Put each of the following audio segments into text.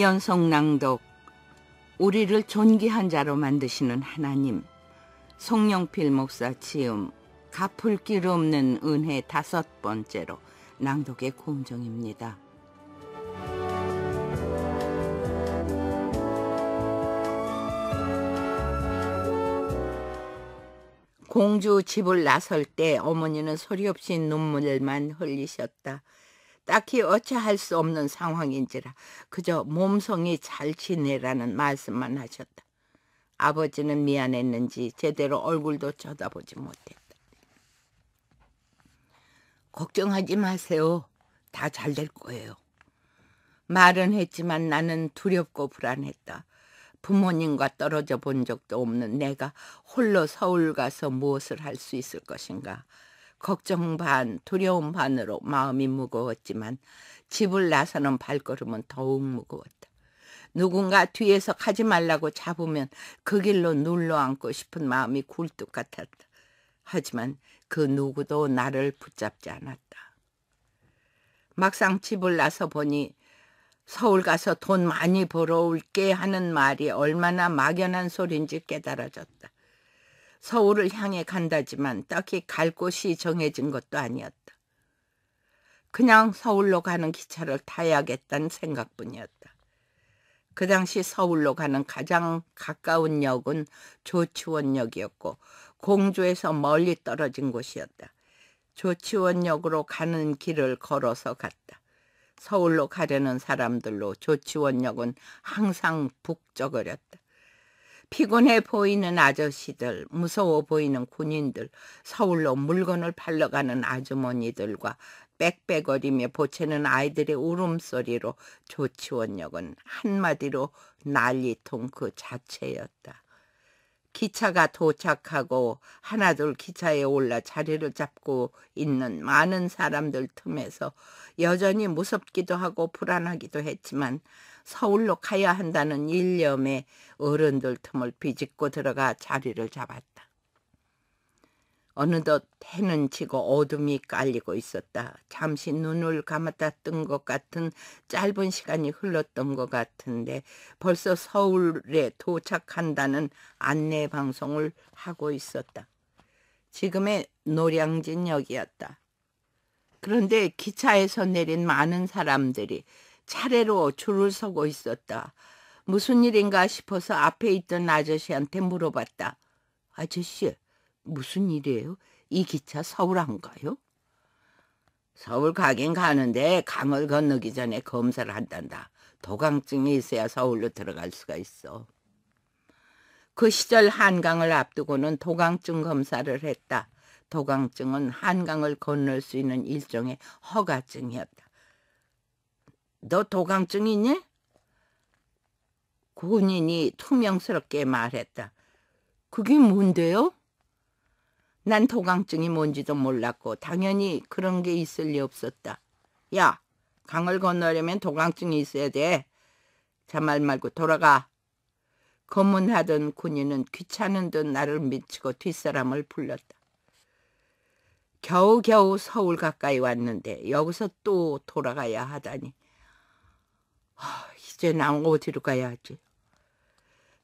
연속 낭독 우리를 존귀한 자로 만드시는 하나님 송영필 목사 지음 갚을 길 없는 은혜 다섯 번째로 낭독의 공정입니다. 공주 집을 나설 때 어머니는 소리 없이 눈물만 흘리셨다. 딱히 어찌할 수 없는 상황인지라 그저 몸성이 잘 지내라는 말씀만 하셨다. 아버지는 미안했는지 제대로 얼굴도 쳐다보지 못했다. 걱정하지 마세요. 다 잘 될 거예요. 말은 했지만 나는 두렵고 불안했다. 부모님과 떨어져 본 적도 없는 내가 홀로 서울 가서 무엇을 할 수 있을 것인가. 걱정 반, 두려움 반으로 마음이 무거웠지만 집을 나서는 발걸음은 더욱 무거웠다. 누군가 뒤에서 가지 말라고 잡으면 그 길로 눌러앉고 싶은 마음이 굴뚝 같았다. 하지만 그 누구도 나를 붙잡지 않았다. 막상 집을 나서 보니 서울 가서 돈 많이 벌어올게 하는 말이 얼마나 막연한 소리인지 깨달아졌다. 서울을 향해 간다지만 딱히 갈 곳이 정해진 것도 아니었다. 그냥 서울로 가는 기차를 타야겠다는 생각뿐이었다. 그 당시 서울로 가는 가장 가까운 역은 조치원역이었고 공주에서 멀리 떨어진 곳이었다. 조치원역으로 가는 길을 걸어서 갔다. 서울로 가려는 사람들로 조치원역은 항상 북적거렸다. 피곤해 보이는 아저씨들, 무서워 보이는 군인들, 서울로 물건을 팔러 가는 아주머니들과 빽빽거리며 보채는 아이들의 울음소리로 조치원역은 한마디로 난리통 그 자체였다. 기차가 도착하고 하나둘 기차에 올라 자리를 잡고 있는 많은 사람들 틈에서 여전히 무섭기도 하고 불안하기도 했지만 서울로 가야 한다는 일념에 어른들 틈을 비집고 들어가 자리를 잡았다. 어느덧 해는 지고 어둠이 깔리고 있었다. 잠시 눈을 감았다 뜬 것 같은 짧은 시간이 흘렀던 것 같은데 벌써 서울에 도착한다는 안내 방송을 하고 있었다. 지금의 노량진역이었다. 그런데 기차에서 내린 많은 사람들이 차례로 줄을 서고 있었다. 무슨 일인가 싶어서 앞에 있던 아저씨한테 물어봤다. 아저씨, 무슨 일이에요? 이 기차 서울 안 가요? 서울 가긴 가는데 강을 건너기 전에 검사를 한단다. 도강증이 있어야 서울로 들어갈 수가 있어. 그 시절 한강을 앞두고는 도강증 검사를 했다. 도강증은 한강을 건널 수 있는 일종의 허가증이었다. 너 도강증 있니? 군인이 투명스럽게 말했다. 그게 뭔데요? 난 도강증이 뭔지도 몰랐고 당연히 그런 게 있을 리 없었다. 야, 강을 건너려면 도강증이 있어야 돼. 자말 말고 돌아가. 검문하던 군인은 귀찮은 듯 나를 미치고 뒷사람을 불렀다. 겨우겨우 서울 가까이 왔는데 여기서 또 돌아가야 하다니. 아, 이제 난 어디로 가야 하지?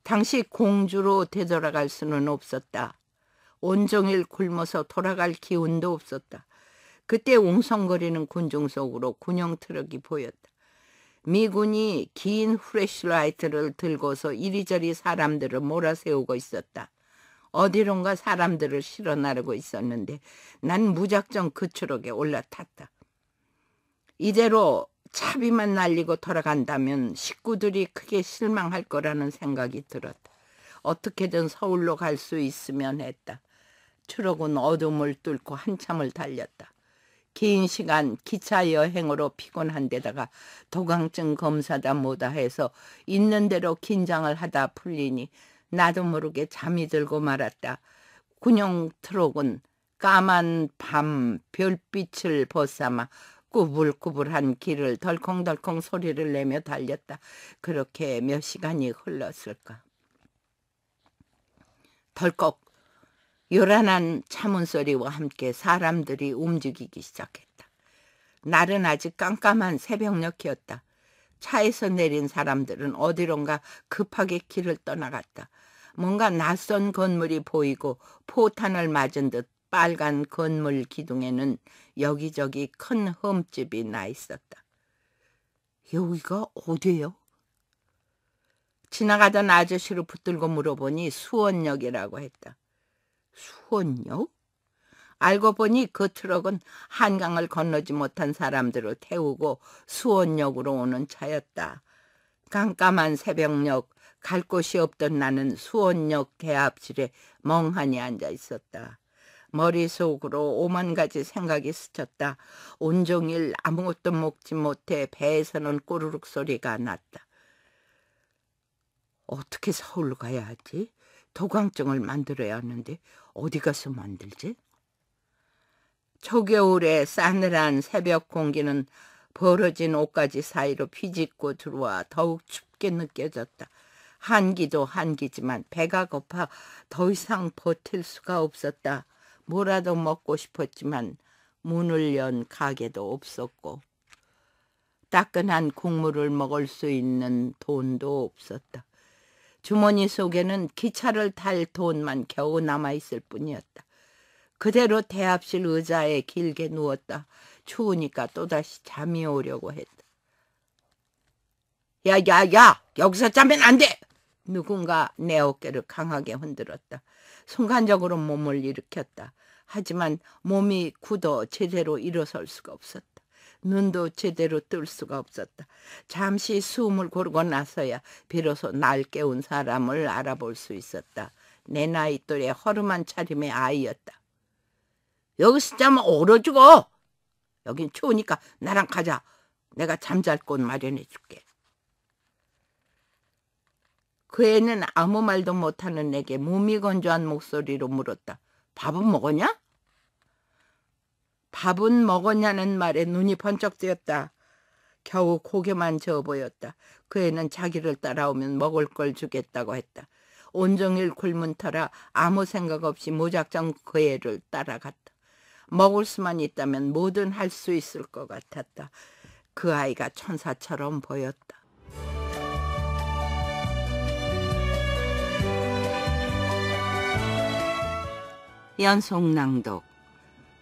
당시 공주로 되돌아갈 수는 없었다. 온종일 굶어서 돌아갈 기운도 없었다. 그때 웅성거리는 군중 속으로 군용 트럭이 보였다. 미군이 긴 후레쉬라이트를 들고서 이리저리 사람들을 몰아세우고 있었다. 어디론가 사람들을 실어 나르고 있었는데 난 무작정 그트럭에 올라탔다. 이대로 차비만 날리고 돌아간다면 식구들이 크게 실망할 거라는 생각이 들었다. 어떻게든 서울로 갈 수 있으면 했다. 트럭은 어둠을 뚫고 한참을 달렸다. 긴 시간 기차 여행으로 피곤한 데다가 도강증 검사다 뭐다 해서 있는 대로 긴장을 하다 풀리니 나도 모르게 잠이 들고 말았다. 군용 트럭은 까만 밤 별빛을 벗삼아 꾸불꾸불한 길을 덜컹덜컹 소리를 내며 달렸다. 그렇게 몇 시간이 흘렀을까. 덜컥 요란한 차문 소리와 함께 사람들이 움직이기 시작했다. 날은 아직 깜깜한 새벽녘이었다. 차에서 내린 사람들은 어디론가 급하게 길을 떠나갔다. 뭔가 낯선 건물이 보이고 포탄을 맞은 듯 빨간 건물 기둥에는 여기저기 큰 흠집이 나 있었다. 여기가 어디예요? 지나가던 아저씨를 붙들고 물어보니 수원역이라고 했다. 수원역? 알고 보니 그 트럭은 한강을 건너지 못한 사람들을 태우고 수원역으로 오는 차였다. 깜깜한 새벽녘 갈 곳이 없던 나는 수원역 대합실에 멍하니 앉아 있었다. 머릿속으로 오만 가지 생각이 스쳤다. 온종일 아무것도 먹지 못해 배에서는 꼬르륵 소리가 났다. 어떻게 서울로 가야 하지? 도광증을 만들어야 하는데 어디 가서 만들지? 초겨울에 싸늘한 새벽 공기는 벌어진 옷까지 사이로 휘집고 들어와 더욱 춥게 느껴졌다. 한기도 한기지만 배가 고파 더 이상 버틸 수가 없었다. 뭐라도 먹고 싶었지만 문을 연 가게도 없었고 따끈한 국물을 먹을 수 있는 돈도 없었다. 주머니 속에는 기차를 탈 돈만 겨우 남아있을 뿐이었다. 그대로 대합실 의자에 길게 누웠다. 추우니까 또다시 잠이 오려고 했다. 야야야! 여기서 자면 안 돼! 누군가 내 어깨를 강하게 흔들었다. 순간적으로 몸을 일으켰다. 하지만 몸이 굳어 제대로 일어설 수가 없었다. 눈도 제대로 뜰 수가 없었다. 잠시 숨을 고르고 나서야 비로소 날 깨운 사람을 알아볼 수 있었다. 내 나이 또래 허름한 차림의 아이였다. 여기서 자면 얼어 죽어. 여긴 추우니까 나랑 가자. 내가 잠잘 곳 마련해 줄게. 그 애는 아무 말도 못하는 내게 몸이 건조한 목소리로 물었다. 밥은 먹었냐? 밥은 먹었냐는 말에 눈이 번쩍 뜨였다. 겨우 고개만 저어 보였다. 그 애는 자기를 따라오면 먹을 걸 주겠다고 했다. 온종일 굶은 터라 아무 생각 없이 무작정 그 애를 따라갔다. 먹을 수만 있다면 뭐든 할 수 있을 것 같았다. 그 아이가 천사처럼 보였다. 연속 낭독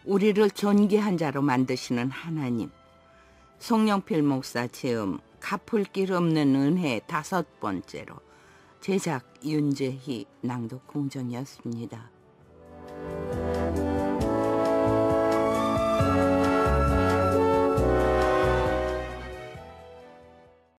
우리를 존귀한 자로 만드시는 하나님, 송영필 목사 체음 갚을 길 없는 은혜 다섯 번째로 제작 윤재희 낭독 공정이었습니다.